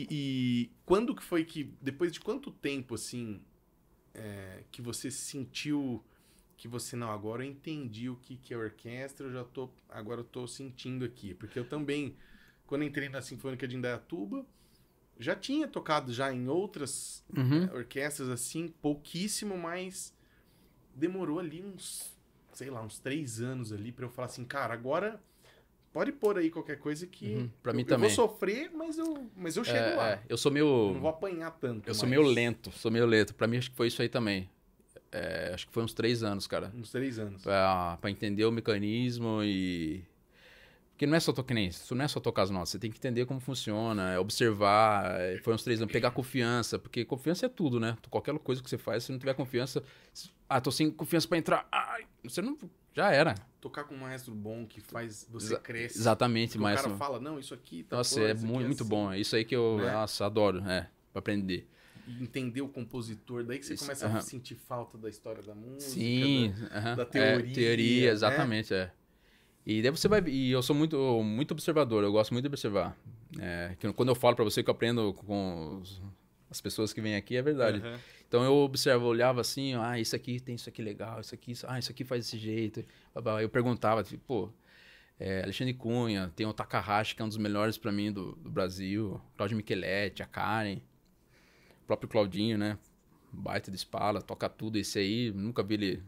E, e, quando que foi que, depois de quanto tempo, assim, é, que você sentiu que você, não, agora eu entendi o que, que é orquestra, eu já tô, agora eu tô sentindo aqui. Porque eu também, quando entrei na Sinfônica de Indaiatuba, já tinha tocado já em outras uhum. É, orquestras, assim, pouquíssimo, mas demorou ali uns, sei lá, uns três anos ali para eu falar assim, cara, agora Pode pôr aí qualquer coisa que. Uhum, mim eu, também. Eu vou sofrer, mas eu, mas eu chego é, lá. É, eu sou meio. Não vou apanhar tanto. Eu mas... sou meio lento, sou meio lento. Pra mim, acho que foi isso aí também. É, acho que foi uns três anos, cara. Uns três anos. Pra, entender o mecanismo e. Porque não é só tocar nem isso, não é só tocar as notas. Você tem que entender como funciona, é observar. É, foi uns três anos, pegar confiança, porque confiança é tudo, né? Qualquer coisa que você faz, se não tiver confiança. Ah, tô sem confiança para entrar. Ai, você não já era. Tocar com um maestro bom que faz você Exa crescer. Exatamente, mas maestro. O cara fala, não, isso aqui tá Nossa, coisa, é muito, é muito assim. bom. É isso aí que eu, né? nossa, adoro, é, pra aprender entender o compositor, daí que você Isso, começa uh -huh. a sentir falta da história da música, Sim, da, uh -huh. da teoria. É, teoria, né? exatamente, né? é. E daí você vai. E eu sou muito, muito observador, eu gosto muito de observar. É, quando eu falo para você que eu aprendo com os, as pessoas que vêm aqui, é verdade. Uhum. Então eu observava, olhava assim, ah, isso aqui tem isso aqui legal, isso aqui, isso, ah, isso aqui faz desse jeito. Eu perguntava, tipo, pô, é, Alexandre Cunha, tem o Takahashi, que é um dos melhores para mim do, do Brasil, Claudio Micheletti, a Karen, o próprio Claudinho, né? Baita de espala, toca tudo, esse aí, nunca vi ele.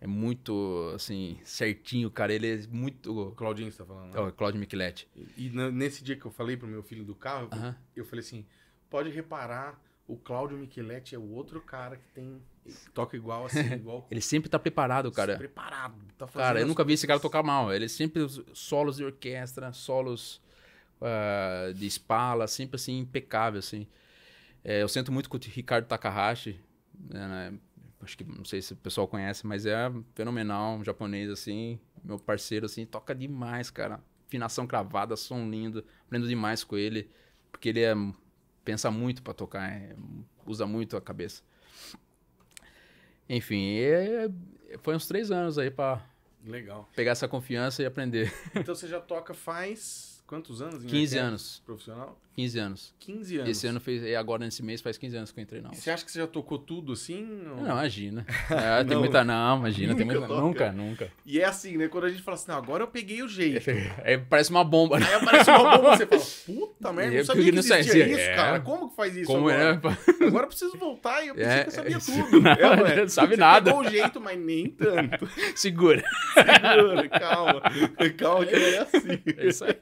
É muito, assim, certinho, cara. Ele é muito. Claudinho, você tá falando? Né? É, Claudio Micheletti. E, e, nesse dia que eu falei pro meu filho do carro, eu falei assim pode reparar, o Cláudio Micheletti é o outro cara que tem. Toca igual, assim, igual. ele sempre tá preparado, cara. Preparado. Tá cara, eu nunca coisas. vi esse cara tocar mal. Ele é sempre solos de orquestra, solos uh, de espala, sempre assim, impecável, assim. É, eu sinto muito com o Ricardo Takahashi, né, né? acho que não sei se o pessoal conhece, mas é fenomenal, um japonês, assim, meu parceiro, assim, toca demais, cara. Afinação cravada, som lindo, aprendo demais com ele, porque ele é pensa muito para tocar, é, usa muito a cabeça. Enfim, é, foi uns três anos aí para Legal. Pegar essa confiança e aprender. Então você já toca faz quantos anos? Em 15 anos. Profissional? 15 anos. 15 anos. Esse ano fez, agora nesse mês faz 15 anos que eu entrei na Você acha que você já tocou tudo assim? Ou... Não, imagina. É, não, tem muita não, imagina, nunca tem muita nunca, nunca. E é assim, né, quando a gente fala assim, não, agora eu peguei o jeito. É, parece uma bomba. Aí né? aparece é, uma bomba, você fala, puta merda, é, não sabia que existia não sabia, isso, é. cara. Como que faz isso Como agora? É? Agora eu preciso voltar e eu pensei que eu sabia tudo. Não, é, não sabe você nada. Pegou o jeito, mas nem tanto. Segura. Segura, calma. Calma que não é assim. É isso aí.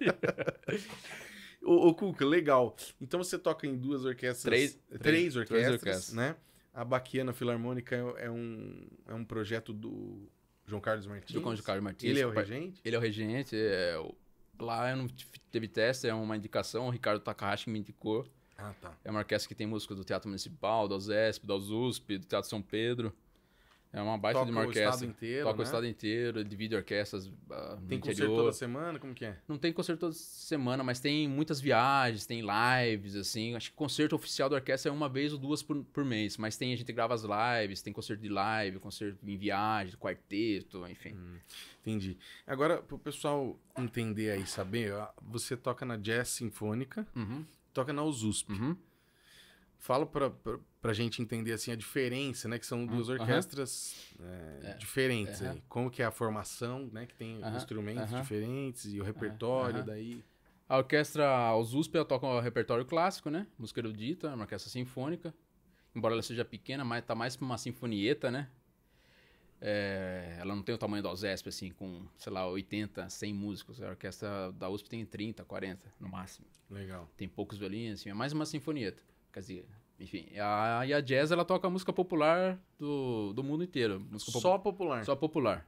Ô, ô Cuca, legal. Então você toca em duas orquestras. Três, três, três orquestras, três orquestras. né? A Baquiana Filarmônica é, é um, é um projeto do João Carlos Martins. Do João Carlos Martins. Ele é o regente? Ele é o regente. É, lá eu não teve teste, é uma indicação. O Ricardo Takahashi me indicou. Ah, tá. É uma orquestra que tem música do Teatro Municipal, da USESP, da USP, do Teatro São Pedro. É uma baixa toca de uma orquestra. O estado inteiro, toca né? o estado inteiro, divide orquestras. Uh, tem concerto interior. toda semana? Como que é? Não tem concerto toda semana, mas tem muitas viagens, tem lives, assim. Acho que concerto oficial da orquestra é uma vez ou duas por, por mês, mas tem, a gente grava as lives, tem concerto de live, concerto em viagem, quarteto, enfim. Hum, entendi. Agora, pro pessoal entender aí, saber, você toca na Jazz Sinfônica, uhum. toca na USUSP. Uhum. Fala para pra gente entender assim a diferença, né? Que são duas orquestras é, é. diferentes. Aí. Como que é a formação, né? Que tem instrumentos diferentes e o repertório daí. A orquestra os USP toca o repertório clássico, né? Música erudita, uma orquestra sinfônica. Embora ela seja pequena, mas tá mais pra uma sinfonieta, né? É, ela não tem o tamanho da OSESP, assim, com, sei lá, 80, 100 músicos. A orquestra da USP tem 30, 40, no máximo. Legal. Tem poucos violinos, assim, é mais uma sinfonieta. Quer dizer, enfim, a, e a jazz ela toca música popular do, do mundo inteiro. Música só pop... popular? Só popular.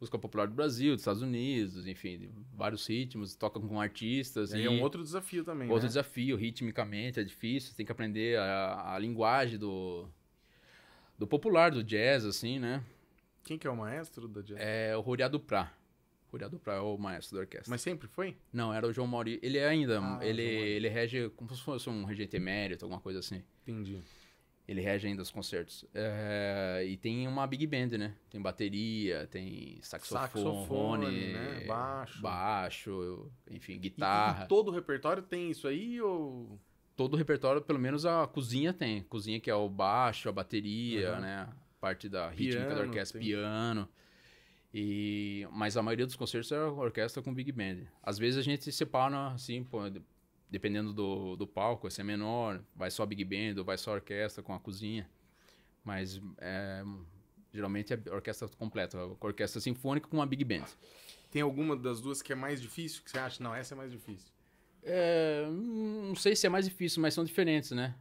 Música popular do Brasil, dos Estados Unidos, enfim, vários ritmos, toca com artistas. E, é e... é um outro desafio também. Outro né? desafio, ritmicamente é difícil, tem que aprender a, a linguagem do, do popular, do jazz, assim, né? Quem que é o maestro da jazz? É o Roriado Prá. Curiador para o maestro da orquestra. Mas sempre foi? Não, era o João Mauri. Ele é ainda, ah, ele, ele rege como se fosse um regente emérito, alguma coisa assim. Entendi. Ele rege ainda os concertos. É, e tem uma big band, né? Tem bateria, tem saxofone, saxofone né? baixo. baixo, enfim, guitarra. E, e todo o repertório tem isso aí ou todo o repertório, pelo menos a cozinha tem. Cozinha que é o baixo, a bateria, uhum. né? Parte da rítmica da orquestra, tem. piano. E, mas a maioria dos concertos é orquestra com big band. Às vezes a gente separa assim, pô, dependendo do, do palco, se é menor, vai só big band ou vai só orquestra com a cozinha. Mas é, geralmente é orquestra completa, orquestra sinfônica com uma big band. Tem alguma das duas que é mais difícil que você acha? Não, essa é mais difícil. É, não sei se é mais difícil, mas são diferentes, né?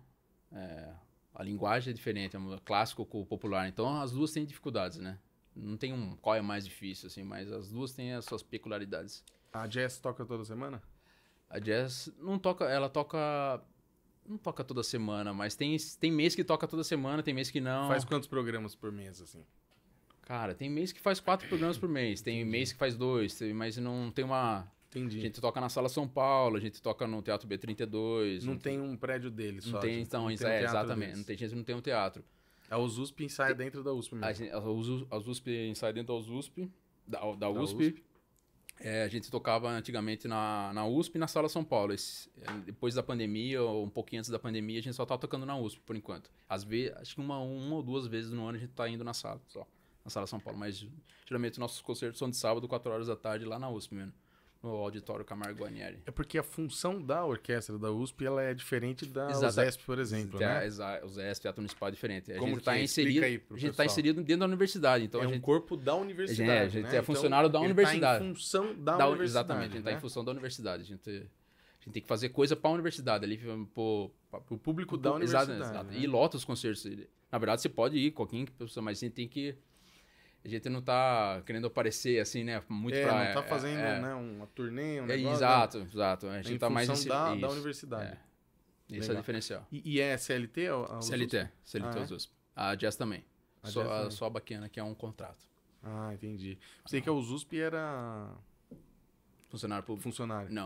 É, a linguagem é diferente, é um clássico com o popular. Então as duas têm dificuldades, né? Não tem um qual é mais difícil, assim, mas as duas têm as suas peculiaridades. A Jess toca toda semana? A Jess não toca, ela toca. Não toca toda semana, mas tem, tem mês que toca toda semana, tem mês que não. Faz quantos programas por mês, assim? Cara, tem mês que faz quatro programas por mês, tem Entendi. mês que faz dois, mas não tem uma. Entendi. A gente toca na Sala São Paulo, a gente toca no Teatro B32. Não, não tem um prédio deles, só. Não tem, tipo, então, não tem é, exatamente. Deles. Não tem gente, não tem um teatro. É os USP ensaia dentro da USP mesmo. as USP ensaia dentro da USP, da, da, da USP. USP. É, a gente tocava antigamente na, na USP e na Sala São Paulo. Esse, depois da pandemia, ou um pouquinho antes da pandemia, a gente só tá tocando na USP por enquanto. Às vezes, acho que uma, uma ou duas vezes no ano a gente tá indo na sala, só. Na Sala São Paulo. Mas geralmente nossos concertos são de sábado, 4 horas da tarde, lá na USP mesmo no auditório Camargo Guarnieri. É porque a função da orquestra da USP ela é diferente da USESP, por exemplo, é, né? Exato, USESP, Teatro Municipal é diferente. A Como gente está inserido, a gente tá inserido dentro da universidade, então é gente, um corpo da universidade, é, a gente é né? é funcionário então, da universidade. Tá em função da, da universidade. Exatamente, né? a gente está em né? função da universidade. A gente, a gente tem que fazer coisa para a universidade ali, para o público da universidade. Exato, né? E lota os concertos. Na verdade, você pode ir, qualquer pessoa, mas a gente tem que a gente não tá querendo aparecer assim, né? Muito é, pra, não tá fazendo é, é, né, uma turnê, um é, negócio. Exato, né? exato. A gente em tá mais em da, da universidade. É. Esse é diferencial. E, e é CLT? Ou, CLT, CLT ah, é? A Jazz também. A só, Jazz a, também. só a bacana que é um contrato. Ah, entendi. Pensei ah. que a USP era. Funcionário público? Funcionário. Não.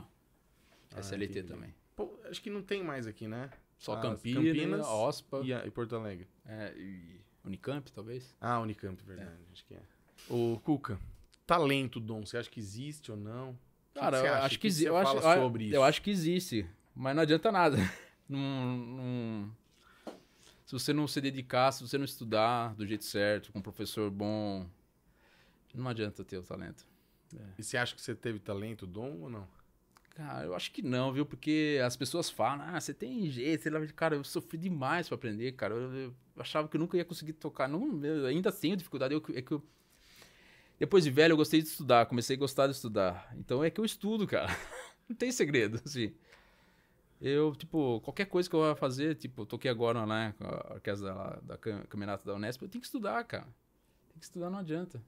É ah, CLT entendi. também. Pô, acho que não tem mais aqui, né? Só ah, Campinas, Campinas, Ospa e, a, e Porto Alegre. É, e Unicamp, talvez? Ah, Unicamp, verdade. É. Acho que é. Ô, Cuca, talento, Dom, você acha que existe ou não? Cara, que eu acho que existe. Eu, acho, sobre eu, isso? eu acho que existe, mas não adianta nada. não, se você não se dedicar, se você não estudar do jeito certo, com um professor bom, não adianta ter o talento. É. E você acha que você teve talento, dom ou não? Cara, eu acho que não, viu? Porque as pessoas falam, ah, você tem jeito, sei lá, cara, eu sofri demais para aprender, cara. Eu, eu, achava que eu nunca ia conseguir tocar. Não, eu ainda tenho dificuldade. Eu, é que eu... Depois de velho, eu gostei de estudar, comecei a gostar de estudar. Então é que eu estudo, cara. não tem segredo, assim. Eu, tipo, qualquer coisa que eu vá fazer, tipo, eu toquei agora, né, com a orquestra da, da Camerata da Unesp, eu tenho que estudar, cara. Tem que estudar, não adianta.